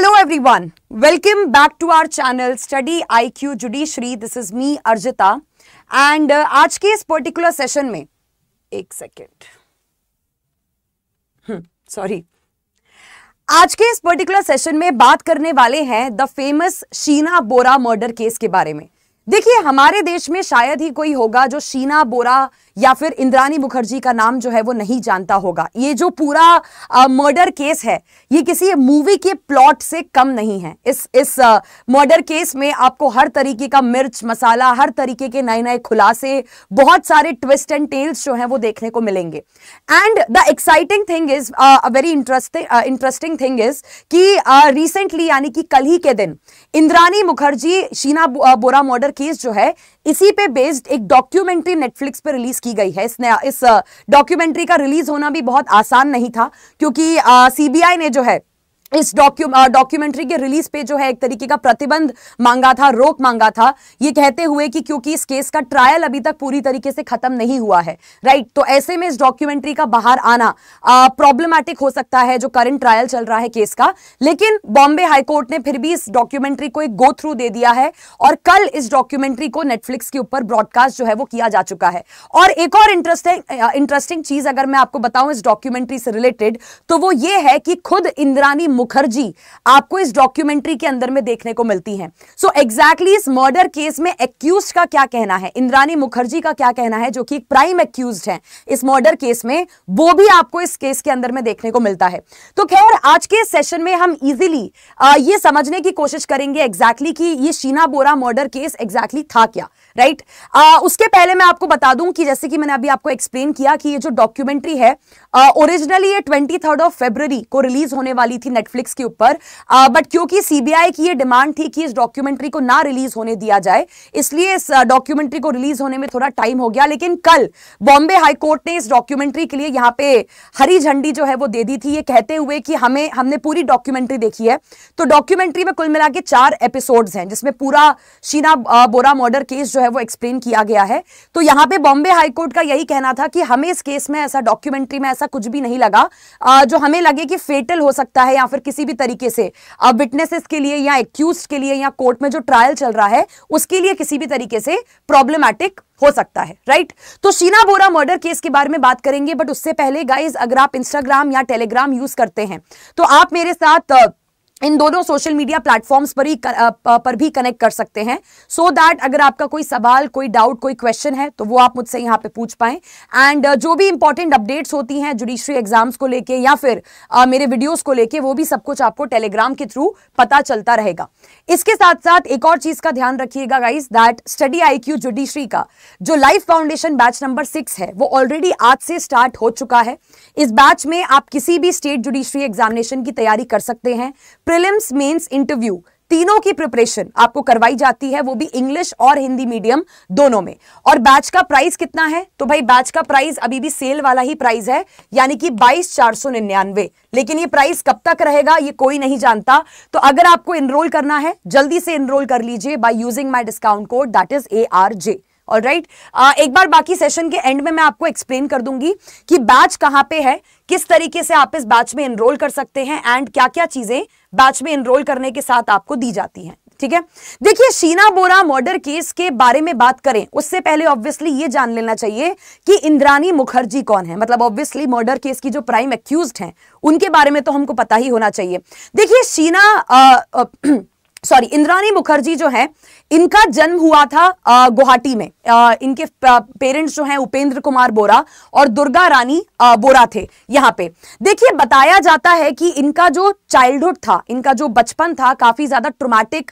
Hello everyone welcome back to our channel study IQ judiciary this is me Arjita and आज के इस particular session में एक second sorry hmm, आज के इस पर्टिकुलर सेशन में बात करने वाले हैं the famous Sheena Bora murder case के बारे में देखिए हमारे देश में शायद ही कोई होगा जो शीना बोरा या फिर इंद्रानी मुखर्जी का नाम जो है वो नहीं जानता होगा ये जो पूरा मर्डर केस है ये किसी मूवी के प्लॉट से कम नहीं है इस इस मर्डर केस में आपको हर तरीके का मिर्च मसाला हर तरीके के नए नए खुलासे बहुत सारे ट्विस्ट एंड टेल्स जो हैं वो देखने को मिलेंगे and the exciting thing is very interesting interesting thing is कि रिसेंटली uh, यानी कि कल ही के दिन इंद्रानी मुखर्जी शीना बोरा मर्डर केस जो है इसी पे बेस्ड एक डॉक्यूमेंट्री नेटफ्लिक्स पे रिलीज की गई है इस डॉक्यूमेंट्री का रिलीज होना भी बहुत आसान नहीं था क्योंकि सीबीआई ने जो है इस डॉक्यूमेंट्री के रिलीज पे जो है एक तरीके का प्रतिबंध मांगा था रोक मांगा था ये कहते हुए कि क्योंकि इस केस का ट्रायल अभी तक पूरी तरीके से खत्म नहीं हुआ है राइट तो ऐसे में इस डॉक्यूमेंट्री का बाहर आना प्रॉब्लमैटिक हो सकता है जो करंट ट्रायल चल रहा है केस का लेकिन बॉम्बे हाईकोर्ट ने फिर भी इस डॉक्यूमेंट्री को एक गो थ्रू दे दिया है और कल इस डॉक्यूमेंट्री को नेटफ्लिक्स के ऊपर ब्रॉडकास्ट जो है वो किया जा चुका है और एक और इंटरेस्टिंग इंटरेस्टिंग चीज अगर मैं आपको बताऊं इस डॉक्यूमेंट्री से रिलेटेड तो वो ये है कि खुद इंद्रानी मुखर्जी आपको इस डॉक्यूमेंट्री के अंदर में देखने को मिलती हैं सो so, एग्जैक्टली exactly इस मर्डर केस में एक्यूज का क्या कहना है इंद्रानी मुखर्जी का क्या कहना है जो कि प्राइम एक्यूज है इस मर्डर केस में वो भी आपको इस केस के अंदर में देखने को मिलता है तो खैर आज के सेशन में हम इजिली ये समझने की कोशिश करेंगे एग्जैक्टली exactly कि ये Sheena Bora murder case exactly exactly था क्या राइट right? उसके पहले मैं आपको बता दूं कि जैसे कि मैंने अभी आपको एक्सप्लेन किया कि ये जो डॉक्यूमेंट्री है ओरिजिनली ये ट्वेंटी ऑफ फेब्रवरी को रिलीज होने वाली थी नेटफ्लिक नेटफ्लिक्स के ऊपर बट क्योंकि सीबीआई की ये डिमांड थी कि इस डॉक्यूमेंट्री को ना रिलीज होने दिया जाए इसलिए इस डॉक्यूमेंट्री को रिलीज होने में थोड़ा टाइम हो गया लेकिन कल बॉम्बे हाईकोर्ट ने इस डॉक्यूमेंट्री के लिए यहां पे हरी झंडी जो है वो दे दी थी ये कहते हुए कि हमें हमने पूरी डॉक्यूमेंट्री देखी है तो डॉक्यूमेंट्री में कुल मिला के चार एपिसोड हैं जिसमें पूरा शीना बोरा मर्डर केस जो है वो एक्सप्लेन किया गया है तो यहां पर बॉम्बे हाईकोर्ट का यही कहना था कि हमें इस केस में ऐसा डॉक्यूमेंट्री में ऐसा कुछ भी नहीं लगा जो हमें लगे कि फेटल हो सकता है या फिर किसी भी तरीके से विटनेसेस के लिए या एक्यूज के लिए या कोर्ट में जो ट्रायल चल रहा है उसके लिए किसी भी तरीके से प्रॉब्लमैटिक हो सकता है राइट तो शीना बोरा मर्डर केस के बारे में बात करेंगे बट उससे पहले गाइज अगर आप इंस्टाग्राम या टेलीग्राम यूज करते हैं तो आप मेरे साथ इन दोनों सोशल मीडिया प्लेटफॉर्म्स पर ही पर भी कनेक्ट कर सकते हैं सो so दैट अगर आपका कोई सवाल कोई डाउट कोई क्वेश्चन है तो वो आप मुझसे यहाँ पे पूछ पाए एंड जो भी इंपॉर्टेंट अपडेट्स होती हैं जुडिशरी एग्जाम्स को लेके या फिर uh, मेरे वीडियोस को लेके वो भी सब कुछ आपको टेलीग्राम के थ्रू पता चलता रहेगा इसके साथ साथ एक और चीज़ का ध्यान रखिएगा guys that study I Q judiciary का जो life foundation batch number six है वो ऑलरेडी आज से स्टार्ट हो चुका है इस बैच में आप किसी भी स्टेट जुडिशरी एग्जामिनेशन की तैयारी कर सकते हैं प्रिलिम्स मेंस इंटरव्यू तीनों की प्रिपरेशन आपको करवाई जाती है वो भी इंग्लिश और हिंदी मीडियम दोनों में और बैच का प्राइस कितना है तो भाई बैच का प्राइस अभी भी सेल वाला ही प्राइस है यानी कि बाईस चार सौ निन्यानवे लेकिन ये प्राइस कब तक रहेगा ये कोई नहीं जानता तो अगर आपको इनरोल करना है जल्दी से इनरोल कर लीजिए by using my discount code that is A R J और राइट right. एक बार बाकी सेशन के एंड में मैं आपको एक्सप्लेन कर दूंगी कि बैच कहां पे है किस तरीके से आप इस बैच में इनरोल कर सकते हैं एंड क्या क्या चीजें बैच में एनरोल करने के साथ आपको दी जाती है ठीक है देखिए शीना बोरा मर्डर केस के बारे में बात करें उससे पहले ऑब्वियसली ये जान लेना चाहिए कि इंद्रानी मुखर्जी कौन है मतलब ऑब्वियसली मर्डर केस की जो प्राइम एक्यूज हैं उनके बारे में तो हमको पता ही होना चाहिए देखिए शीना सॉरी इंद्रानी मुखर्जी जो है इनका जन्म हुआ था गुवाहाटी में इनके पेरेंट्स जो हैं उपेंद्र कुमार बोरा और दुर्गा रानी बोरा थे यहाँ पे देखिए बताया जाता है कि इनका जो चाइल्डहुड था इनका जो बचपन था काफ़ी ज़्यादा ट्रोमैटिक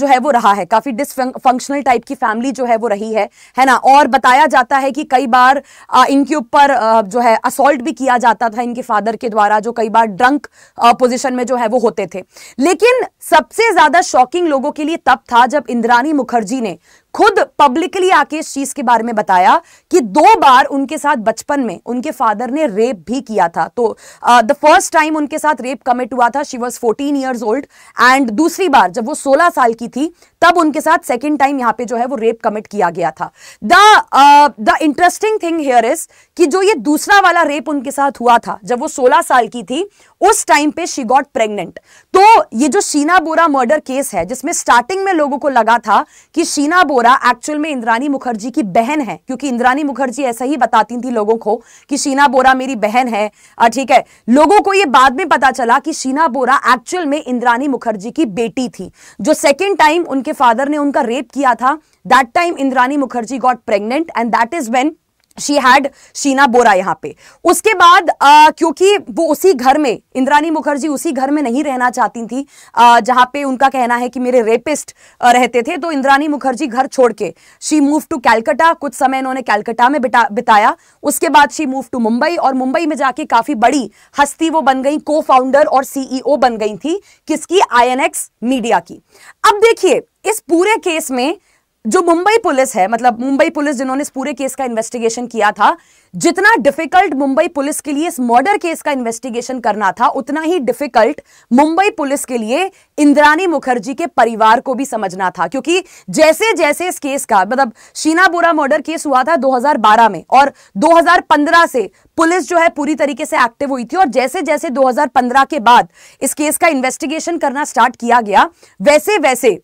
जो है वो रहा है काफ़ी डिसफंक्शनल टाइप की फैमिली जो है वो रही है है ना और बताया जाता है कि कई बार इनके ऊपर जो है असोल्ट भी किया जाता था इनके फादर के द्वारा जो कई बार ड्रंक पोजिशन में जो है वो होते थे लेकिन सबसे ज़्यादा शॉकिंग लोगों के लिए तब था जब इंदिरा रानी मुखर्जी ने खुद पब्लिकली आके इस चीज के बारे में बताया कि दो बार उनके साथ बचपन में उनके फादर ने रेप भी किया था तो द फर्स्ट टाइम उनके साथ रेप कमिट हुआ था she was fourteen years old and दूसरी बार जब वो सोलह साल की थी तब उनके साथ सेकेंड टाइम यहां पे जो है वो रेप कमिट किया गया था the the interesting thing here is कि जो ये दूसरा वाला रेप उनके साथ हुआ था जब वो सोलह साल की थी उस टाइम पे शी गॉट प्रेग्नेंट तो ये जो शीना बोरा मर्डर केस है जिसमें स्टार्टिंग में लोगों को लगा था कि शीना बोरा वोरा एक्चुअल में इंद्रानी मुखर्जी की बहन है क्योंकि इंद्रानी मुखर्जी ऐसा ही बताती थी लोगों को कि शीना बोरा मेरी बहन है ठीक है लोगों को ये बाद में पता चला कि शीना बोरा एक्चुअल में इंद्रानी मुखर्जी की बेटी थी जो सेकेंड टाइम उनके फादर ने उनका रेप किया था that time Indrani Mukherjee got pregnant and that is when she had Sheena Bora यहाँ पे उसके बाद आ, क्योंकि वो उसी घर में इंद्रानी मुखर्जी उसी घर में नहीं रहना चाहती थी आ, जहाँ पे उनका कहना है कि मेरे रेपिस्ट रहते थे तो इंद्रानी मुखर्जी घर छोड़ के शी मूव टू कैलकटा कुछ समय इन्होंने कैलकटा में बिता बिताया उसके बाद शी मूव टू मुंबई और मुंबई में जाके काफ़ी बड़ी हस्ती वो बन गई को फाउंडर और सीईओ e बन गई थी किसकी आई मीडिया की अब देखिए इस पूरे केस में जो मुंबई पुलिस है मतलब मुंबई पुलिस जिन्होंने इस पूरे केस का इन्वेस्टिगेशन किया था जितना डिफिकल्ट मुंबई पुलिस के लिए इस मर्डर केस का इन्वेस्टिगेशन करना था उतना ही डिफिकल्ट मुंबई पुलिस के लिए इंद्रानी मुखर्जी के परिवार को भी समझना था क्योंकि जैसे जैसे इस केस का मतलब शीना बोरा मर्डर केस हुआ था 2012 में और 2015 से पुलिस जो है पूरी तरीके से एक्टिव हुई थी और जैसे जैसे 2015 के बाद इस केस का इन्वेस्टिगेशन करना स्टार्ट किया गया वैसे वैसे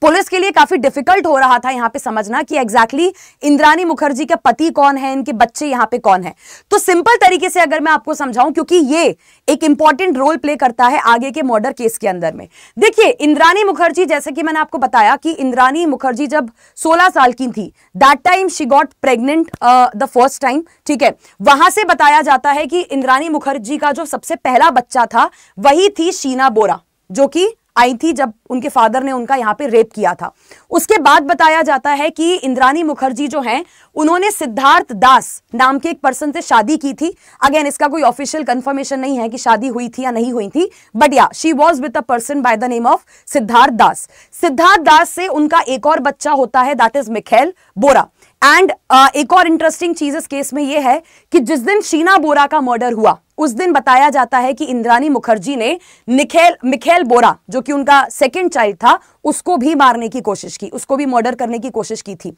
पुलिस के लिए काफी डिफिकल्ट हो रहा था यहां पे समझना कि एग्जैक्टली exactly इंद्रानी मुखर्जी के पति कौन है इनके बच्चे यहां पे कौन है तो सिंपल तरीके से अगर मैं आपको समझाऊं क्योंकि ये एक इंपॉर्टेंट रोल प्ले करता है आगे के मर्डर केस के अंदर में देखिए इंद्रानी मुखर्जी जैसे कि मैंने आपको बताया कि इंद्रानी मुखर्जी जब सोलह साल की थी that time she got pregnant the first time ठीक है वहां से बताया जाता है कि इंद्रानी मुखर्जी का जो सबसे पहला बच्चा था वही थी शीना बोरा जो कि आई थी जब उनके फादर ने उनका यहाँ पे रेप किया था उसके बाद बताया जाता है कि इंद्रानी मुखर्जी जो हैं उन्होंने सिद्धार्थ दास नाम के एक पर्सन से शादी की थी अगेन इसका कोई ऑफिशियल कंफर्मेशन नहीं है कि शादी हुई थी या नहीं हुई थी बट या she was with a person by the name of Siddharth Das Siddharth Das से उनका एक और बच्चा होता है that is Mikhail Bora and uh, एक और इंटरेस्टिंग चीज इस केस में यह है कि जिस दिन शीना बोरा का मर्डर हुआ उस दिन बताया जाता है कि इंद्रानी मुखर्जी ने निखेल मिखेल बोरा जो कि उनका सेकंड चाइल्ड था उसको भी मारने की कोशिश की उसको भी मर्डर करने की कोशिश की थी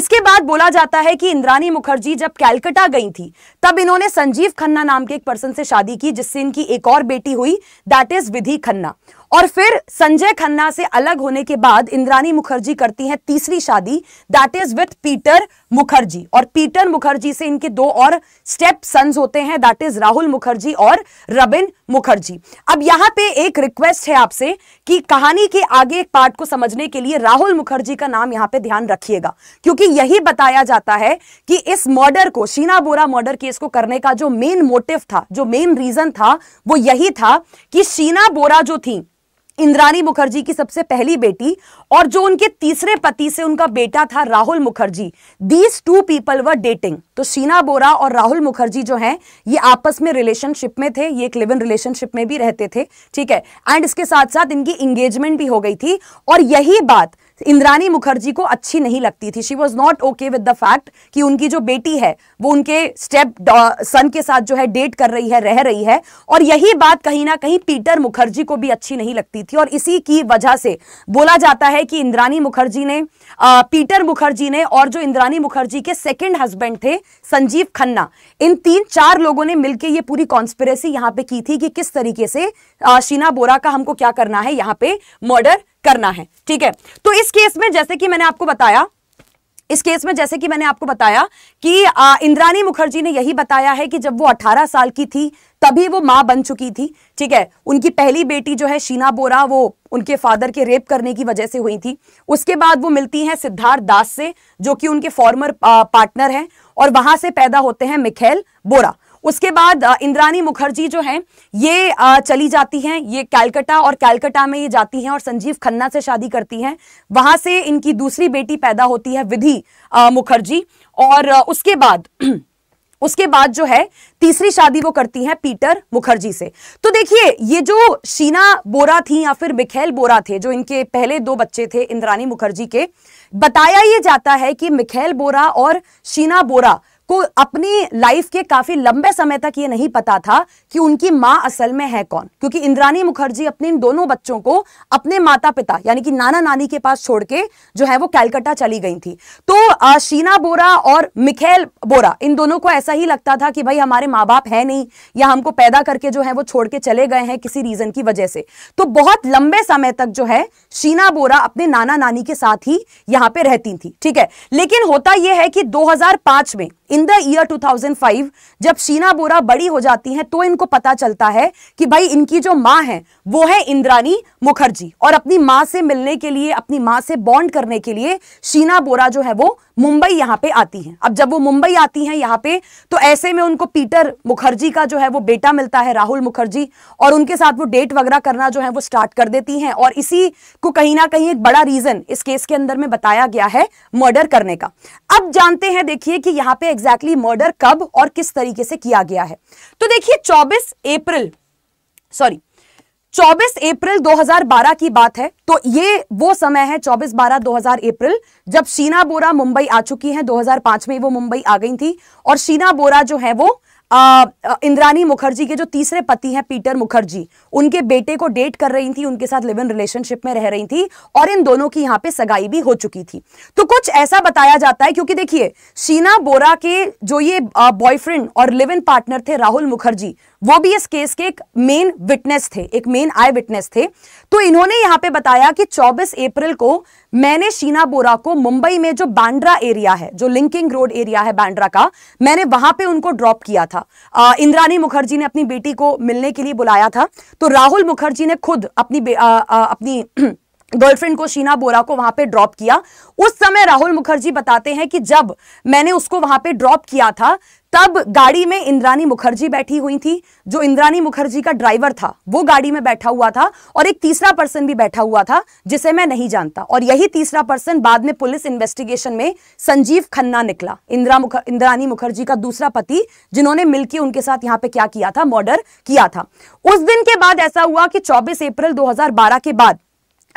इसके बाद बोला जाता है कि इंद्रानी मुखर्जी जब कैलकटा गई थी तब इन्होंने संजीव खन्ना नाम के एक पर्सन से शादी की जिससे इनकी एक और बेटी हुई दैट इज विधि खन्ना और फिर संजय खन्ना से अलग होने के बाद इंद्रानी मुखर्जी करती हैं तीसरी शादी that is with Peter Mukherjee और पीटर मुखर्जी से इनके दो और स्टेप सन्स होते हैं दैट इज राहुल मुखर्जी और रबिन मुखर्जी अब यहां पे एक रिक्वेस्ट है आपसे कि कहानी के आगे एक पार्ट को समझने के लिए राहुल मुखर्जी का नाम यहां पे ध्यान रखिएगा क्योंकि यही बताया जाता है कि इस मर्डर को शीना बोरा मर्डर केस को करने का जो मेन मोटिव था जो मेन रीजन था वो यही था कि शीना बोरा जो थी इंद्रानी मुखर्जी की सबसे पहली बेटी और जो उनके तीसरे पति से उनका बेटा था Rahul Mukherjee these two people were dating तो शीना बोरा और राहुल मुखर्जी जो हैं ये आपस में रिलेशनशिप में थे ये एक लिव इन रिलेशनशिप में भी रहते थे ठीक है एंड इसके साथ साथ इनकी इंगेजमेंट भी हो गई थी और यही बात इंद्रानी मुखर्जी को अच्छी नहीं लगती थी she was not okay with the fact कि उनकी जो बेटी है वो उनके स्टेप सन के साथ जो है डेट कर रही है रह रही है और यही बात कहीं ना कहीं पीटर मुखर्जी को भी अच्छी नहीं लगती थी और इसी की वजह से बोला जाता है कि इंद्रानी मुखर्जी ने आ, पीटर मुखर्जी ने और जो इंद्रानी मुखर्जी के सेकेंड हस्बैंड थे संजीव खन्ना इन तीन चार लोगों ने मिलकर ये पूरी कॉन्स्पिरेसी यहाँ पे की थी कि किस तरीके से शीना बोरा का हमको क्या करना है यहाँ पे मर्डर करना है ठीक है तो इस केस में जैसे कि मैंने आपको बताया इस केस में जैसे कि मैंने आपको बताया कि इंद्रानी मुखर्जी ने यही बताया है कि जब वो 18 साल की थी तभी वो मां बन चुकी थी ठीक है उनकी पहली बेटी जो है शीना बोरा वो उनके फादर के रेप करने की वजह से हुई थी उसके बाद वो मिलती हैं सिद्धार्थ दास से जो कि उनके फॉर्मर पार्टनर हैं और वहां से पैदा होते हैं मिखेल बोरा उसके बाद इंद्रानी मुखर्जी जो है ये चली जाती हैं ये कैलकटा और कैलकटा में ये जाती हैं और संजीव खन्ना से शादी करती हैं वहां से इनकी दूसरी बेटी पैदा होती है विधि मुखर्जी और उसके बाद उसके बाद जो है तीसरी शादी वो करती हैं पीटर मुखर्जी से तो देखिए ये जो शीना बोरा थी या फिर मिखेल बोरा थे जो इनके पहले दो बच्चे थे इंद्रानी मुखर्जी के बताया ये जाता है कि मिखेल बोरा और शीना बोरा को अपनी लाइफ के काफी लंबे समय तक ये नहीं पता था कि उनकी माँ असल में है कौन क्योंकि इंद्रानी मुखर्जी अपने इन दोनों बच्चों को अपने माता पिता यानी कि नाना नानी के पास छोड़ के जो है वो कैलकटा चली गई थी तो शीना बोरा और मिखेल बोरा इन दोनों को ऐसा ही लगता था कि भाई हमारे माँ बाप है नहीं या हमको पैदा करके जो है वो छोड़ के चले गए हैं किसी रीजन की वजह से तो बहुत लंबे समय तक जो है शीना बोरा अपने नाना नानी के साथ ही यहाँ पे रहती थी ठीक है लेकिन होता यह है कि दो में इन द ईयर 2005 जब शीना बोरा बड़ी हो जाती हैं तो इनको पता चलता है कि भाई इनकी जो माँ है वो है इंद्रानी मुखर्जी और अपनी माँ से मिलने के लिए अपनी माँ से बॉन्ड करने के लिए शीना बोरा जो है वो मुंबई यहाँ पे आती हैं अब जब वो मुंबई आती हैं यहाँ पे तो ऐसे में उनको पीटर मुखर्जी का जो है वो बेटा मिलता है राहुल मुखर्जी और उनके साथ वो डेट वगैरह करना जो है वो स्टार्ट कर देती हैं और इसी को कहीं ना कहीं एक बड़ा रीजन इस केस के अंदर में बताया गया है मर्डर करने का अब जानते हैं देखिए कि यहाँ पे एग्जैक्टली मर्डर कब और किस तरीके से किया गया है तो देखिए 24 अप्रैल सॉरी 24 अप्रैल 2012 की बात है तो ये वो समय है 24 बारह 2000 अप्रैल जब शीना बोरा मुंबई आ चुकी हैं 2005 में वो मुंबई आ गई थी और शीना बोरा जो है वो इंद्रानी मुखर्जी के जो तीसरे पति हैं पीटर मुखर्जी उनके बेटे को डेट कर रही थी उनके साथ लिव इन रिलेशनशिप में रह रही थी और इन दोनों की यहाँ पे सगाई भी हो चुकी थी तो कुछ ऐसा बताया जाता है क्योंकि देखिए शीना बोरा के जो ये बॉयफ्रेंड और लिव इन पार्टनर थे राहुल मुखर्जी वो भी इस केस के एक मेन विटनेस थे एक मेन आई विटनेस थे तो इन्होंने यहां पे बताया कि 24 अप्रैल को मैंने शीना बोरा को मुंबई में जो बांड्रा एरिया है जो लिंकिंग रोड एरिया है बांड्रा का मैंने वहां पे उनको ड्रॉप किया था इंद्रानी मुखर्जी ने अपनी बेटी को मिलने के लिए बुलाया था तो राहुल मुखर्जी ने खुद अपनी आ, आ, अपनी गर्लफ्रेंड को शीना बोरा को वहां पे ड्रॉप किया उस समय राहुल मुखर्जी बताते हैं कि जब मैंने उसको वहां पे ड्रॉप किया था तब गाड़ी में इंद्रानी मुखर्जी बैठी हुई थी जो इंद्रानी मुखर्जी का ड्राइवर था वो गाड़ी में बैठा हुआ था और एक तीसरा पर्सन भी बैठा हुआ था जिसे मैं नहीं जानता और यही तीसरा पर्सन बाद में पुलिस इन्वेस्टिगेशन में संजीव खन्ना निकला इंदिरा मुखर, इंद्रानी मुखर्जी का दूसरा पति जिन्होंने मिलकर उनके साथ यहां पर क्या किया था मर्डर किया था उस दिन के बाद ऐसा हुआ कि चौबीस अप्रैल दो के बाद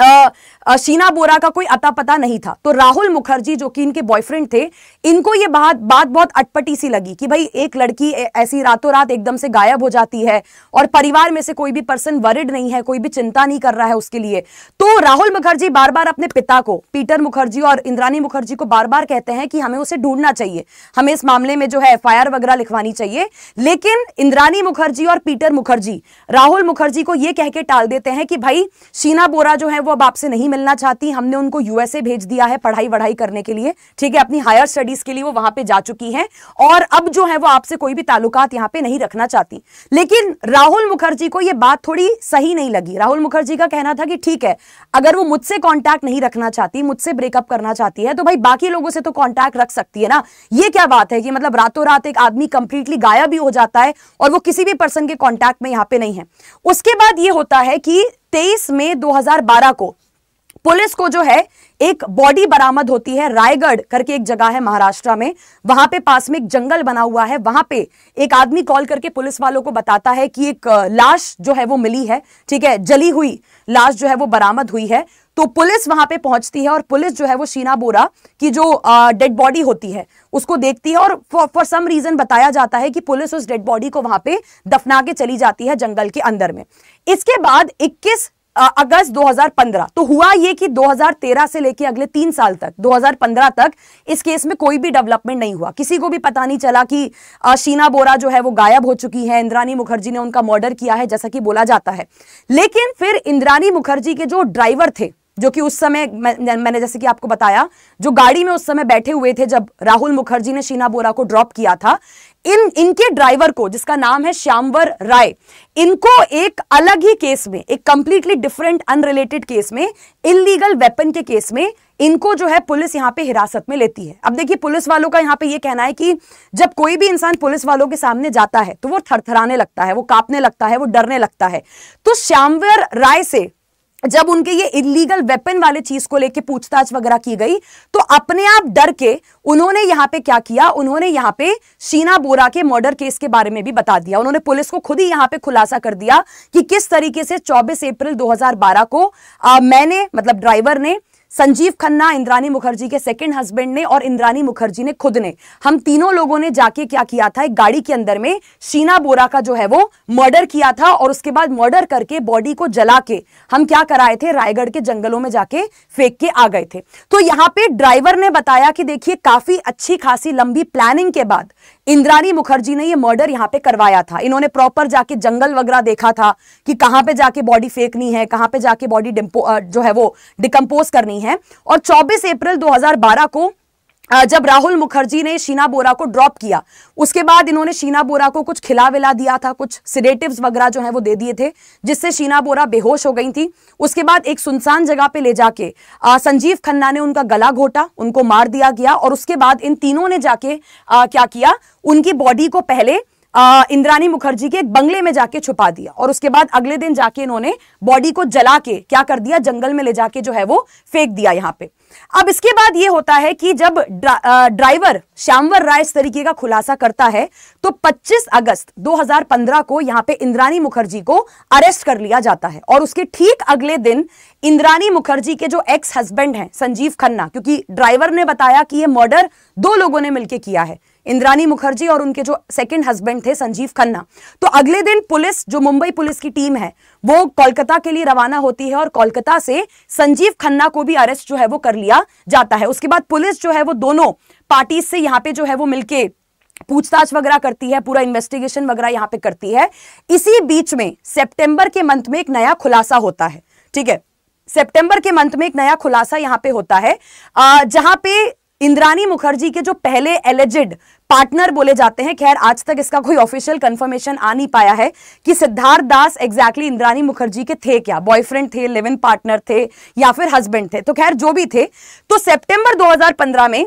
शीना बोरा का कोई अता पता नहीं था तो राहुल मुखर्जी जो कि इनके बॉयफ्रेंड थे इनको ये बात बात बहुत अटपटी सी लगी कि भाई एक लड़की ऐसी रातों रात एकदम से गायब हो जाती है और परिवार में से कोई भी पर्सन वरिड नहीं है कोई भी चिंता नहीं कर रहा है उसके लिए तो राहुल मुखर्जी बार बार अपने पिता को पीटर मुखर्जी और इंद्रानी मुखर्जी को बार बार कहते हैं कि हमें उसे ढूंढना चाहिए हमें इस मामले में जो है एफ वगैरह लिखवानी चाहिए लेकिन इंद्रानी मुखर्जी और पीटर मुखर्जी राहुल मुखर्जी को यह कह के टाल देते हैं कि भाई शीना बोरा जो है वो अब आपसे नहीं मिलना चाहती हमने उनको यूएसए भेज दिया है पढ़ाई वढ़ाई करने के लिए ठीक है अपनी हायर स्टडीज के लिए वो वहां पे जा चुकी हैं और अब जो है वो आपसे कोई भी ताल्लुकात यहां पे नहीं रखना चाहती लेकिन राहुल मुखर्जी को ये बात थोड़ी सही नहीं लगी राहुल मुखर्जी का कहना था कि ठीक है अगर वो मुझसे कॉन्टैक्ट नहीं रखना चाहती मुझसे ब्रेकअप करना चाहती है तो भाई बाकी लोगों से तो कॉन्टैक्ट रख सकती है ना ये क्या बात है कि मतलब रातों रात एक आदमी कंप्लीटली गायब भी हो जाता है और वो किसी भी पर्सन के कॉन्टैक्ट में यहां पर नहीं है उसके बाद ये होता है कि 23 मई 2012 को पुलिस को जो है एक बॉडी बरामद होती है रायगढ़ करके एक जगह है महाराष्ट्र में वहां पे पास में एक जंगल बना हुआ है वहां पे एक आदमी कॉल करके पुलिस वालों को बताता है कि एक लाश जो है वो मिली है ठीक है जली हुई लाश जो है वो बरामद हुई है तो पुलिस वहां पे पहुंचती है और पुलिस जो है वो शीना बोरा की जो डेड बॉडी होती है उसको देखती है और फॉर सम रीजन बताया जाता है कि पुलिस उस डेड बॉडी को वहां पे दफना के चली जाती है जंगल के अंदर में इसके बाद 21 अगस्त 2015 तो हुआ ये कि 2013 से लेकर अगले तीन साल तक 2015 तक इस केस में कोई भी डेवलपमेंट नहीं हुआ किसी को भी पता नहीं चला कि शीना बोरा जो है वो गायब हो चुकी है इंद्रानी मुखर्जी ने उनका मर्डर किया है जैसा कि बोला जाता है लेकिन फिर इंद्रानी मुखर्जी के जो ड्राइवर थे जो कि उस समय मैं, मैंने जैसे कि आपको बताया जो गाड़ी में उस समय बैठे हुए थे जब राहुल मुखर्जी ने शीना बोरा को ड्रॉप किया था इन इनके ड्राइवर को जिसका नाम है श्यामवर राय इनको एक अलग ही केस में एक कंप्लीटली डिफरेंट अनरिलेटेड केस में इलीगल वेपन के केस में इनको जो है पुलिस यहां पे हिरासत में लेती है अब देखिए पुलिस वालों का यहां पे ये कहना है कि जब कोई भी इंसान पुलिस वालों के सामने जाता है तो वो थरथराने लगता है वो कांपने लगता है वो डरने लगता है तो श्यामवर राय से जब उनके ये इलीगल वेपन वाले चीज को लेके पूछताछ वगैरह की गई तो अपने आप डर के उन्होंने यहाँ पे क्या किया उन्होंने यहाँ पे शीना बोरा के मर्डर केस के बारे में भी बता दिया उन्होंने पुलिस को खुद ही यहाँ पे खुलासा कर दिया कि किस तरीके से 24 अप्रैल 2012 को आ, मैंने मतलब ड्राइवर ने संजीव खन्ना इंद्रानी मुखर्जी के सेकंड हस्बैंड ने और इंद्रानी मुखर्जी ने खुद ने हम तीनों लोगों ने जाके क्या किया था एक गाड़ी के अंदर में शीना बोरा का जो है वो मर्डर किया था और उसके बाद मर्डर करके बॉडी को जला के हम क्या कराए थे रायगढ़ के जंगलों में जाके फेंक के आ गए थे तो यहाँ पे ड्राइवर ने बताया कि देखिए काफी अच्छी खासी लंबी प्लानिंग के बाद इंद्रानी मुखर्जी ने ये मर्डर यहाँ पे करवाया था इन्होंने प्रॉपर जाके जंगल वगैरह देखा था कि कहाँ पे जाके बॉडी फेंकनी है कहाँ पे जाके बॉडी जो है वो डिकम्पोज करनी है और 24 अप्रैल 2012 को जब राहुल मुखर्जी ने शीना बोरा को ड्रॉप किया उसके बाद इन्होंने शीना बोरा को कुछ खिला विला दिया था कुछ सिडेटिव्स वगैरह जो है वो दे दिए थे जिससे शीना बोरा बेहोश हो गई थी उसके बाद एक सुनसान जगह पे ले जाके आ, संजीव खन्ना ने उनका गला घोटा उनको मार दिया गया और उसके बाद इन तीनों ने जाके आ, क्या किया उनकी बॉडी को पहले इंद्रानी मुखर्जी के एक बंगले में जाके छुपा दिया और उसके बाद अगले दिन जाके इन्होंने बॉडी को जला के क्या कर दिया जंगल में ले जाके जो है वो फेंक दिया यहाँ पे अब इसके बाद यह होता है कि जब ड्रा, ड्राइवर श्यामवर राय इस तरीके का खुलासा करता है तो 25 अगस्त 2015 को यहां पे इंद्रानी मुखर्जी को अरेस्ट कर लिया जाता है और उसके ठीक अगले दिन इंद्रानी मुखर्जी के जो एक्स हस्बैंड हैं संजीव खन्ना क्योंकि ड्राइवर ने बताया कि यह मर्डर दो लोगों ने मिलकर किया है इंद्रानी मुखर्जी और उनके जो सेकंड हस्बैंड थे संजीव खन्ना तो अगले दिन पुलिस जो मुंबई पुलिस की टीम है वो कोलकाता के लिए रवाना होती है और कोलकाता से संजीव खन्ना को भी अरेस्ट जो है वो कर लिया जाता है उसके बाद पुलिस जो है वो दोनों पार्टी से यहाँ पे जो है वो मिलकर पूछताछ वगैरह करती है पूरा इन्वेस्टिगेशन वगैरह यहाँ पे करती है इसी बीच में सेप्टेंबर के मंथ में एक नया खुलासा होता है ठीक है सितंबर के मंथ में एक नया खुलासा यहाँ पे होता है जहां पे इंद्रानी मुखर्जी के जो पहले एलिजिड पार्टनर बोले जाते हैं खैर आज तक इसका कोई ऑफिशियल कंफर्मेशन आ नहीं पाया है कि सिद्धार्थ दास एग्जैक्टली इंद्रानी मुखर्जी के थे क्या बॉयफ्रेंड थे लिव इन पार्टनर थे या फिर हस्बैंड थे तो खैर जो भी थे तो सेप्टेंबर 2015 में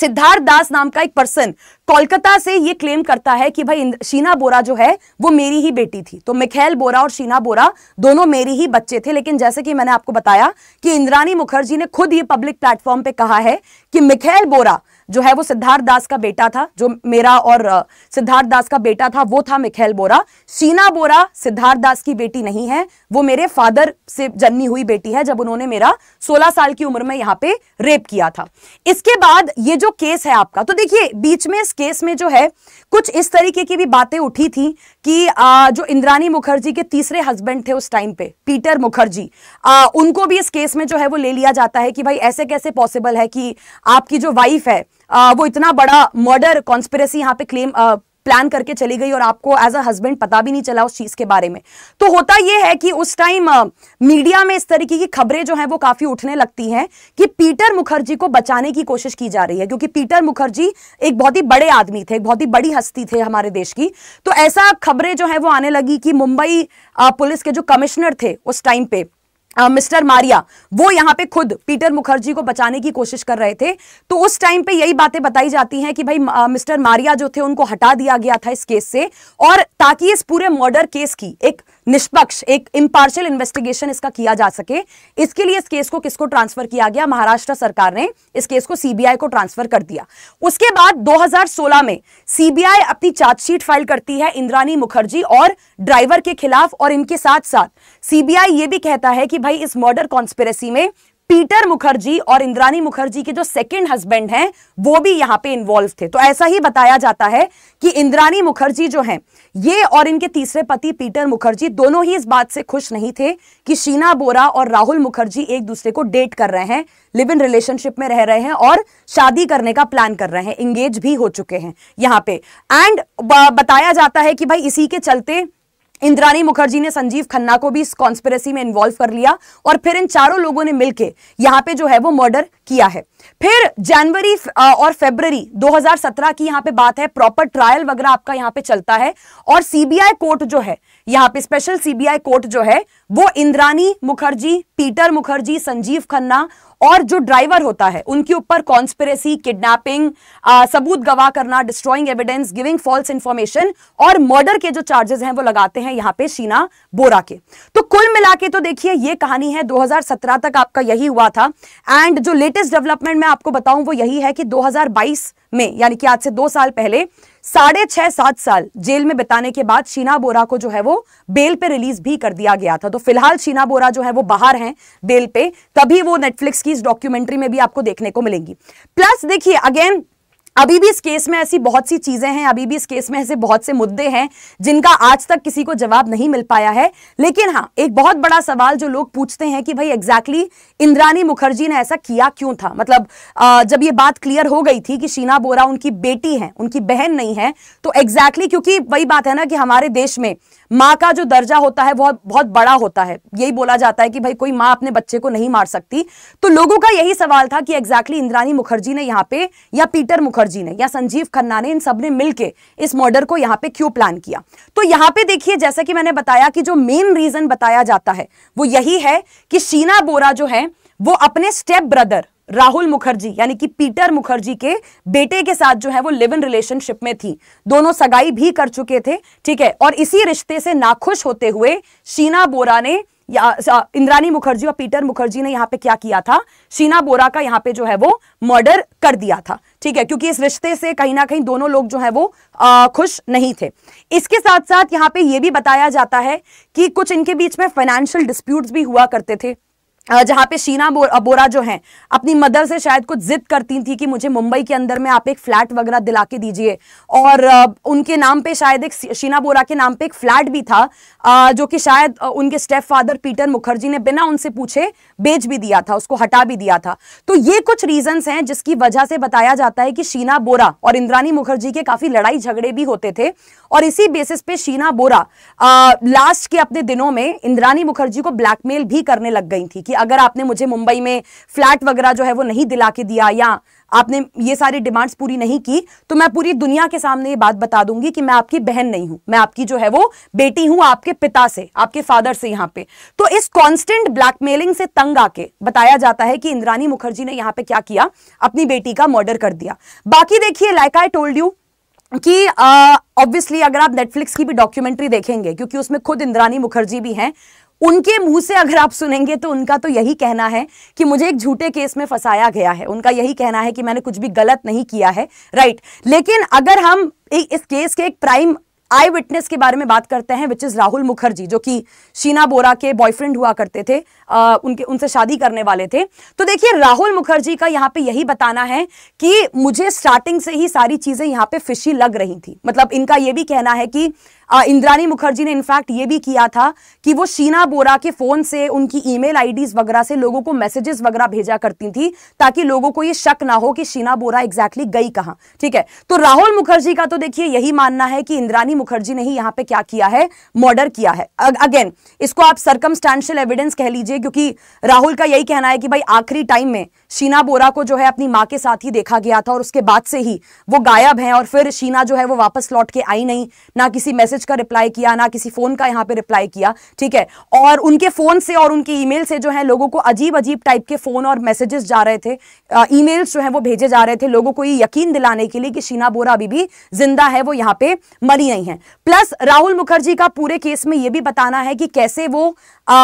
सिद्धार्थ दास नाम का एक पर्सन कोलकाता से ये क्लेम करता है कि भाई शीना बोरा जो है वो मेरी ही बेटी थी तो मिखेल बोरा और शीना बोरा दोनों मेरी ही बच्चे थे लेकिन जैसे कि मैंने आपको बताया कि इंद्रानी मुखर्जी ने खुद ये पब्लिक प्लेटफॉर्म पे कहा है कि मिखेल बोरा जो है वो सिद्धार्थ दास का बेटा था जो मेरा और सिद्धार्थ दास का बेटा था वो था मिखेल बोरा शीना बोरा सिद्धार्थ दास की बेटी नहीं है वो मेरे फादर से जन्मी हुई बेटी है जब उन्होंने मेरा 16 साल की उम्र में यहाँ पे रेप किया था इसके बाद ये जो केस है आपका तो देखिए बीच में इस केस में जो है कुछ इस तरीके की भी बातें उठी थी कि आ, जो इंद्रानी मुखर्जी के तीसरे हस्बैंड थे उस टाइम पे पीटर मुखर्जी आ, उनको भी इस केस में जो है वो ले लिया जाता है कि भाई ऐसे कैसे पॉसिबल है कि आपकी जो वाइफ है आ, वो इतना बड़ा मर्डर कॉन्स्पिरसी यहाँ पे क्लेम आ, प्लान करके चली गई और आपको एज अ हस्बैंड पता भी नहीं चला उस चीज के बारे में तो होता यह है कि उस टाइम मीडिया में इस तरीके की खबरें जो हैं वो काफी उठने लगती हैं कि पीटर मुखर्जी को बचाने की कोशिश की जा रही है क्योंकि पीटर मुखर्जी एक बहुत ही बड़े आदमी थे एक बहुत ही बड़ी हस्ती थे हमारे देश की तो ऐसा खबरें जो है वो आने लगी कि मुंबई पुलिस के जो कमिश्नर थे उस टाइम पे मिस्टर मारिया वो यहां पे खुद पीटर मुखर्जी को बचाने की कोशिश कर रहे थे तो उस टाइम पे यही बातें बताई जाती हैं कि भाई मिस्टर मारिया जो थे उनको हटा दिया गया था इस केस से और ताकि इस पूरे मर्डर केस की एक निष्पक्ष एक इम्पार्शियल इन्वेस्टिगेशन इसका किया जा सके इसके लिए इस केस को किसको ट्रांसफर किया गया महाराष्ट्र सरकार ने इस केस को सीबीआई को ट्रांसफर कर दिया उसके बाद 2016 में सीबीआई अपनी चार्जशीट फाइल करती है इंद्रानी मुखर्जी और ड्राइवर के खिलाफ और इनके साथ साथ सीबीआई ये भी कहता है कि भाई इस मर्डर कॉन्स्पेरेसी में पीटर मुखर्जी और इंद्रानी मुखर्जी के जो सेकंड हस्बैंड हैं वो भी यहां पे इन्वॉल्व थे तो ऐसा ही बताया जाता है कि इंद्रानी मुखर्जी जो हैं ये और इनके तीसरे पति पीटर मुखर्जी दोनों ही इस बात से खुश नहीं थे कि शीना बोरा और राहुल मुखर्जी एक दूसरे को डेट कर रहे हैं लिव इन रिलेशनशिप में रह रहे हैं और शादी करने का प्लान कर रहे हैं इंगेज भी हो चुके हैं यहाँ पे एंड बताया जाता है कि भाई इसी के चलते इंद्रानी मुखर्जी ने संजीव खन्ना को भी इस कॉन्स्पिरेसी में इन्वॉल्व कर लिया और फिर इन चारों लोगों ने मिलकर यहाँ पे जो है वो मर्डर किया है फिर जनवरी और फेबररी 2017 की यहाँ पे बात है प्रॉपर ट्रायल वगैरह आपका यहाँ पे चलता है और सीबीआई कोर्ट जो है यहाँ पे स्पेशल सीबीआई कोर्ट जो है वो इंद्रानी मुखर्जी पीटर मुखर्जी संजीव खन्ना और जो ड्राइवर होता है उनके ऊपर कॉन्स्पिरेसी किडनैपिंग सबूत गवाह करना destroying evidence giving false information और मर्डर के जो चार्जेस हैं वो लगाते हैं यहां पे शीना बोरा के तो कुल मिला तो देखिए ये कहानी है 2017 तक आपका यही हुआ था एंड जो लेटेस्ट डेवलपमेंट मैं आपको बताऊं वो यही है कि दो में यानी कि आज से दो साल पहले साढ़े छह सात साल जेल में बिताने के बाद शीना बोरा को जो है वो बेल पे रिलीज भी कर दिया गया था तो फिलहाल शीना बोरा जो है वो बाहर हैं बेल पे तभी वो नेटफ्लिक्स की इस डॉक्यूमेंट्री में भी आपको देखने को मिलेंगी प्लस देखिए अगेन अभी भी इस केस में ऐसी बहुत सी चीजें हैं अभी भी इस केस में ऐसे बहुत से मुद्दे हैं जिनका आज तक किसी को जवाब नहीं मिल पाया है लेकिन हाँ एक बहुत बड़ा सवाल जो लोग पूछते हैं कि भाई एग्जैक्टली exactly इंद्रानी मुखर्जी ने ऐसा किया क्यों था मतलब जब ये बात क्लियर हो गई थी कि शीना बोरा उनकी बेटी है उनकी बहन नहीं है तो एग्जैक्टली exactly क्योंकि वही बात है ना कि हमारे देश में माँ का जो दर्जा होता है बहुत बहुत बड़ा होता है यही बोला जाता है कि भाई कोई माँ अपने बच्चे को नहीं मार सकती तो लोगों का यही सवाल था कि एग्जैक्टली इंद्रानी मुखर्जी ने यहाँ पे या पीटर मुखर्जी ने या संजीव खन्ना ने इन सब ने मिलकर इस मर्डर को यहाँ पे क्यों प्लान किया तो यहाँ पे देखिए जैसा कि मैंने बताया कि जो मेन रीजन बताया जाता है वो यही है कि शीना बोरा जो है वो अपने स्टेप ब्रदर राहुल मुखर्जी यानी कि पीटर मुखर्जी के बेटे के साथ जो है वो लिव इन रिलेशनशिप में थी दोनों सगाई भी कर चुके थे ठीक है और इसी रिश्ते से नाखुश होते हुए शीना बोरा ने इंद्रानी मुखर्जी और पीटर मुखर्जी ने यहां पे क्या किया था शीना बोरा का यहां पे जो है वो मर्डर कर दिया था ठीक है क्योंकि इस रिश्ते से कहीं ना कहीं दोनों लोग जो है वो आ, खुश नहीं थे इसके साथ साथ यहाँ पे ये भी बताया जाता है कि कुछ इनके बीच में फाइनेंशियल डिस्प्यूट्स भी हुआ करते थे जहाँ पे शीना बोरा जो है अपनी मदर से शायद कुछ जिद करती थी कि मुझे मुंबई के अंदर में आप एक फ्लैट वगैरह दिला के दीजिए और उनके नाम पे शायद एक शीना बोरा के नाम पे एक फ्लैट भी था जो कि शायद उनके स्टेप फादर पीटर मुखर्जी ने बिना उनसे पूछे बेच भी दिया था उसको हटा भी दिया था तो ये कुछ रीजंस हैं जिसकी वजह से बताया जाता है कि शीना बोरा और इंद्रानी मुखर्जी के काफ़ी लड़ाई झगड़े भी होते थे और इसी बेसिस पे शीना बोरा लास्ट के अपने दिनों में इंद्रानी मुखर्जी को ब्लैकमेल भी करने लग गई थी कि अगर आपने मुझे मुंबई में फ्लैट वगैरह जो है वो नहीं दिला के दिया या आपने ये सारी डिमांड्स पूरी नहीं की तो मैं पूरी दुनिया के सामने ये बात बता दूंगी कि मैं आपकी बहन नहीं हूं मैं आपकी जो है वो बेटी हूं आपके पिता से आपके फादर से यहां पे तो इस कांस्टेंट ब्लैकमेलिंग से तंग आके बताया जाता है कि इंद्रानी मुखर्जी ने यहां पे क्या किया अपनी बेटी का मर्डर कर दिया बाकी देखिए लाइक आई टोल्ड यू कि ऑब्वियसली uh, अगर आप नेटफ्लिक्स की भी डॉक्यूमेंट्री देखेंगे क्योंकि उसमें खुद इंद्रानी मुखर्जी भी हैं उनके मुंह से अगर आप सुनेंगे तो उनका तो यही कहना है कि मुझे एक झूठे केस में फंसाया गया है उनका यही कहना है कि मैंने कुछ भी गलत नहीं किया है राइट लेकिन अगर हम इस केस के एक प्राइम आई विटनेस के बारे में बात करते हैं विच इज़ राहुल मुखर्जी जो कि शीना बोरा के बॉयफ्रेंड हुआ करते थे आ, उनके उनसे शादी करने वाले थे तो देखिए राहुल मुखर्जी का यहाँ पे यही बताना है कि मुझे स्टार्टिंग से ही सारी चीज़ें यहाँ पे फिशी लग रही थी मतलब इनका ये भी कहना है कि इंद्रानी मुखर्जी ने इनफैक्ट ये भी किया था कि वो शीना बोरा के फ़ोन से उनकी ईमेल आईडीज वगैरह से लोगों को मैसेजेस वगैरह भेजा करती थी ताकि लोगों को ये शक ना हो कि शीना बोरा एग्जैक्टली गई कहां ठीक है तो राहुल मुखर्जी का तो देखिए यही मानना है कि इंद्रानी मुखर्जी ने ही यहां पर क्या किया है मर्डर किया है अगेन इसको आप सर्कमस्टांशियल एविडेंस कह लीजिए क्योंकि राहुल का यही कहना है कि भाई आखिरी टाइम में शीना बोरा को जो है अपनी माँ के साथ ही देखा गया था और उसके बाद से ही वो गायब है और फिर शीना जो है वो वापस लौट के आई नहीं ना किसी मैसेज मैसेज का रिप्लाई किया ना किसी फ़ोन का यहाँ पे रिप्लाई किया ठीक है और उनके फ़ोन से और उनके ईमेल से जो है लोगों को अजीब अजीब टाइप के फ़ोन और मैसेजेस जा रहे थे ई जो है वो भेजे जा रहे थे लोगों को ये यकीन दिलाने के लिए कि शीना बोरा अभी भी जिंदा है वो यहाँ पे मरी नहीं है प्लस राहुल मुखर्जी का पूरे केस में ये भी बताना है कि कैसे वो आ,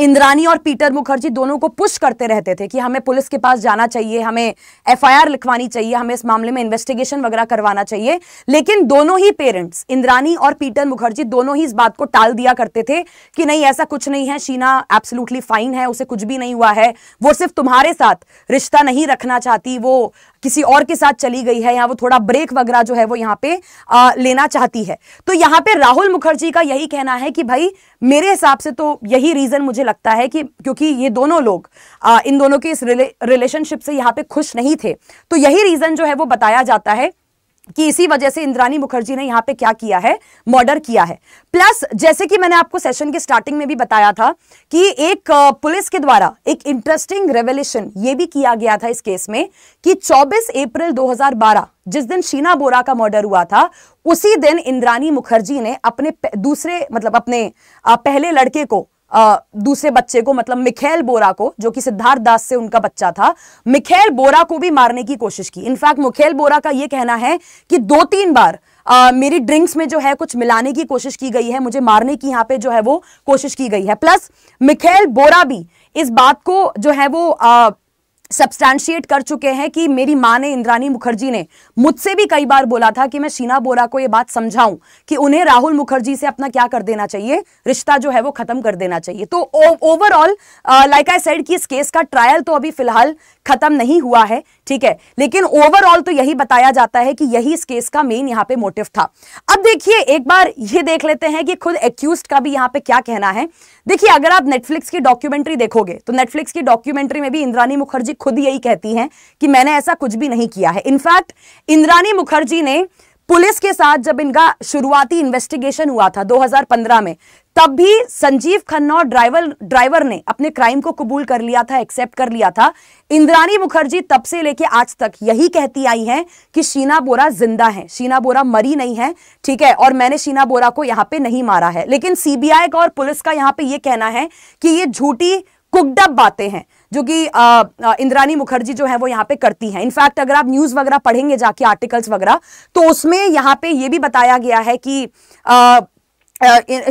इंद्रानी और पीटर मुखर्जी दोनों को पुश करते रहते थे कि हमें पुलिस के पास जाना चाहिए हमें एफआईआर लिखवानी चाहिए हमें इस मामले में इन्वेस्टिगेशन वगैरह करवाना चाहिए लेकिन दोनों ही पेरेंट्स इंद्रानी और पीटर मुखर्जी दोनों ही इस बात को टाल दिया करते थे कि नहीं ऐसा कुछ नहीं है शीना एब्सोल्युटली फाइन है उसे कुछ भी नहीं हुआ है वो सिर्फ तुम्हारे साथ रिश्ता नहीं रखना चाहती वो किसी और के साथ चली गई है या वो थोड़ा ब्रेक वगैरह जो है वो यहाँ पे आ, लेना चाहती है तो यहाँ पे राहुल मुखर्जी का यही कहना है कि भाई मेरे हिसाब से तो यही रीजन मुझे लगता है कि क्योंकि ये दोनों लोग आ, इन दोनों के इस रिले, रिलेशनशिप से यहाँ पे खुश नहीं थे तो यही रीजन जो है वो बताया जाता है कि इसी वजह से इंद्रानी मुखर्जी ने यहां पे क्या किया है मर्डर किया है प्लस जैसे कि मैंने आपको सेशन के स्टार्टिंग में भी बताया था कि एक पुलिस के द्वारा एक इंटरेस्टिंग रेवल्यूशन ये भी किया गया था इस केस में कि 24 अप्रैल 2012 जिस दिन शीना बोरा का मर्डर हुआ था उसी दिन इंद्रानी मुखर्जी ने अपने दूसरे मतलब अपने पहले लड़के को दूसरे बच्चे को मतलब मिखेल बोरा को जो कि सिद्धार्थ दास से उनका बच्चा था मिखेल बोरा को भी मारने की कोशिश की इनफैक्ट मुखेल बोरा का यह कहना है कि दो तीन बार आ, मेरी ड्रिंक्स में जो है कुछ मिलाने की कोशिश की गई है मुझे मारने की यहाँ पे जो है वो कोशिश की गई है प्लस मिखेल बोरा भी इस बात को जो है वो आ, सब्सटैंशिएट कर चुके हैं कि मेरी माँ ने इंद्रानी मुखर्जी ने मुझसे भी कई बार बोला था कि मैं शीना बोरा को ये बात समझाऊं कि उन्हें राहुल मुखर्जी से अपना क्या कर देना चाहिए रिश्ता जो है वो खत्म कर देना चाहिए तो ओवरऑल लाइक आई सेड कि इस केस का ट्रायल तो अभी फिलहाल खत्म नहीं हुआ है ठीक है लेकिन ओवरऑल तो यही बताया जाता है कि यही इस केस का मेन यहाँ पे मोटिव था अब देखिए एक बार ये देख लेते हैं कि खुद एक्यूज का भी यहां पे क्या कहना है देखिए अगर आप नेटफ्लिक्स की डॉक्यूमेंट्री देखोगे तो नेटफ्लिक्स की डॉक्यूमेंट्री में भी इंद्रानी मुखर्जी खुद यही कहती हैं कि मैंने ऐसा कुछ भी नहीं किया है इनफैक्ट इंद्रानी मुखर्जी ने पुलिस के साथ जब इनका शुरुआती इन्वेस्टिगेशन हुआ था 2015 में तब भी संजीव खन्ना और ड्राइवर ड्राइवर ने अपने क्राइम को कबूल कर लिया था एक्सेप्ट कर लिया था इंद्रानी मुखर्जी तब से लेके आज तक यही कहती आई हैं कि शीना बोरा जिंदा है शीना बोरा मरी नहीं है ठीक है और मैंने शीना बोरा को यहां पर नहीं मारा है लेकिन सीबीआई का और पुलिस का यहां पर यह कहना है कि ये झूठी कुकडब बातें हैं जो कि इंद्रानी मुखर्जी जो है वो यहाँ पे करती हैं इनफैक्ट अगर आप न्यूज़ वगैरह पढ़ेंगे जाके आर्टिकल्स वगैरह तो उसमें यहाँ पे ये भी बताया गया है कि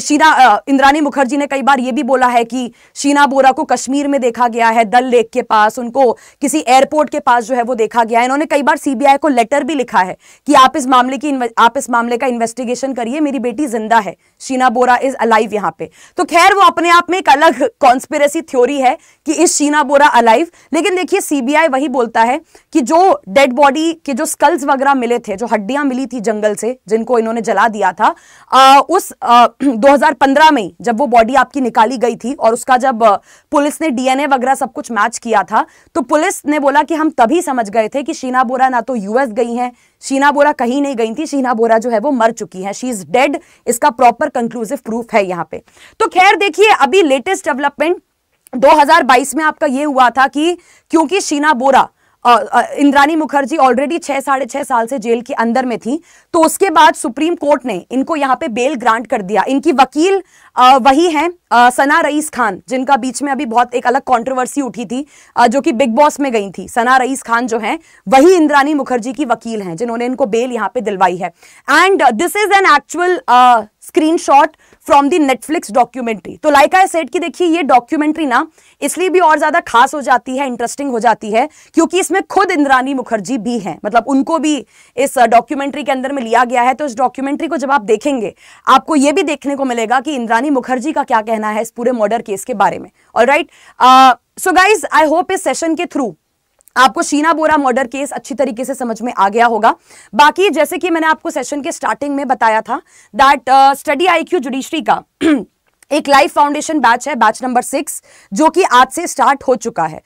शीना इंद्रानी मुखर्जी ने कई बार ये भी बोला है कि शीना बोरा को कश्मीर में देखा गया है दल लेक के पास उनको किसी एयरपोर्ट के पास जो है वो देखा गया है इन्होंने कई बार सीबीआई को लेटर भी लिखा है कि आप इस मामले की आप इस मामले का इन्वेस्टिगेशन करिए मेरी बेटी जिंदा है शीना बोरा इज अलाइव यहाँ पे तो खैर वो अपने आप में एक अलग कॉन्स्पिरसी थ्योरी है कि इस शीना बोरा अलाइव लेकिन देखिए सीबीआई वही बोलता है कि जो डेड बॉडी के जो स्कल्स वगैरह मिले थे जो हड्डियां मिली थी जंगल से जिनको इन्होंने जला दिया था उस आ, 2015 में जब वो बॉडी आपकी निकाली गई थी और उसका जब पुलिस ने डीएनए वगैरह सब कुछ मैच किया था तो पुलिस ने बोला कि हम तभी समझ गए थे कि शीना बोरा ना तो यूएस गई हैं शीना बोरा कहीं नहीं गई थी शीना बोरा जो है वो मर चुकी है शी इज डेड इसका प्रॉपर कंक्लूसिव प्रूफ है यहां पर तो खैर देखिए अभी लेटेस्ट डेवलपमेंट 2022 में आपका यह हुआ था कि क्योंकि शीना बोरा इंद्रानी मुखर्जी ऑलरेडी छह साढ़े छह साल से जेल के अंदर में थी तो उसके बाद सुप्रीम कोर्ट ने इनको यहाँ पे बेल ग्रांट कर दिया इनकी वकील आ, वही हैं सना रईस खान जिनका बीच में अभी बहुत एक अलग कंट्रोवर्सी उठी थी आ, जो कि बिग बॉस में गई थी सना रईस खान जो है वही इंद्रानी मुखर्जी की वकील हैं जिन्होंने इनको बेल यहाँ पे दिलवाई है and this is an actual screenshot from the Netflix documentary तो लाइक आई सेट की देखिए ये डॉक्यूमेंट्री ना इसलिए भी और ज्यादा खास हो जाती है इंटरेस्टिंग हो जाती है क्योंकि इसमें खुद इंद्रानी मुखर्जी भी हैं मतलब उनको भी इस डॉक्यूमेंट्री के अंदर में लिया गया है तो इस डॉक्यूमेंट्री को जब आप देखेंगे आपको ये भी देखने को मिलेगा कि इंद्रानी मुखर्जी का क्या कहना है इस पूरे मर्डर केस के बारे में और right so guys I hope इस सेशन के थ्रू आपको शीना बोरा मर्डर केस अच्छी तरीके से समझ में आ गया होगा बाकी जैसे कि मैंने आपको सेशन के स्टार्टिंग में बताया था that study I Q judiciary का एक लाइव फाउंडेशन बैच है बैच नंबर सिक्स जो कि आज से स्टार्ट हो चुका है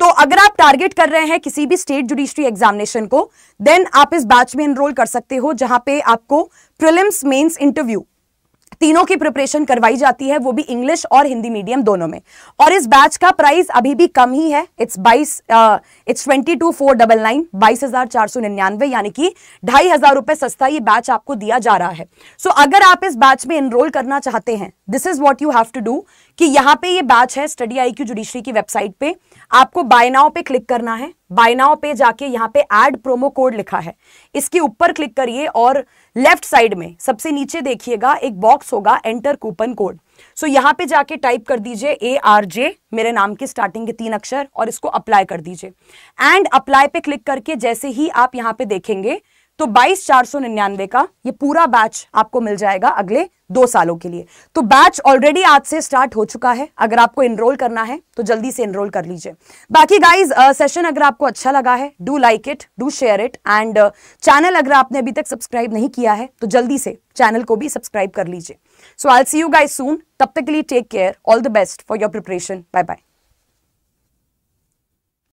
तो अगर आप टारगेट कर रहे हैं किसी भी स्टेट जुडिशरी एग्जामिनेशन को देन आप इस बैच में एनरोल कर सकते हो जहां पे आपको प्रिलिम्स मेंस इंटरव्यू तीनों की प्रिपरेशन करवाई जाती है वो भी इंग्लिश और हिंदी मीडियम दोनों में और इस बैच का प्राइस अभी भी कम ही है इट्स बाईस it's twenty two four double nine बाईस हजार चार सौ निन्यानवे यानी कि ढाई हजार रुपए सस्ता ये बैच आपको दिया जा रहा है सो so, अगर आप इस बैच में एनरोल करना चाहते हैं this is what you have to do कि यहाँ पे ये बैच है स्टडी आई क्यू जुडिशरी की वेबसाइट पे आपको बायनाओ पे क्लिक करना है बायनाओ पे जाके यहाँ पे एड प्रोमो कोड लिखा है इसके ऊपर क्लिक करिए और लेफ्ट साइड में सबसे नीचे देखिएगा एक बॉक्स होगा एंटर कूपन कोड सो यहाँ पे जाके टाइप कर दीजिए ए आर जे मेरे नाम के स्टार्टिंग के तीन अक्षर और इसको अप्लाई कर दीजिए एंड अप्लाई पे क्लिक करके जैसे ही आप यहाँ पे देखेंगे तो बाईस चार सौ निन्यानवे का ये पूरा बैच आपको मिल जाएगा अगले दो सालों के लिए तो बैच ऑलरेडी आज से स्टार्ट हो चुका है अगर आपको इनरोल करना है तो जल्दी से इनरोल कर लीजिए बाकी गाइज सेशन अगर आपको अच्छा लगा है do like it do share it and channel अगर आपने अभी तक सब्सक्राइब नहीं किया है तो जल्दी से चैनल को भी सब्सक्राइब कर लीजिए सो आई सी यू गाइज सून तब तक के लिए take care all the best for your preparation bye bye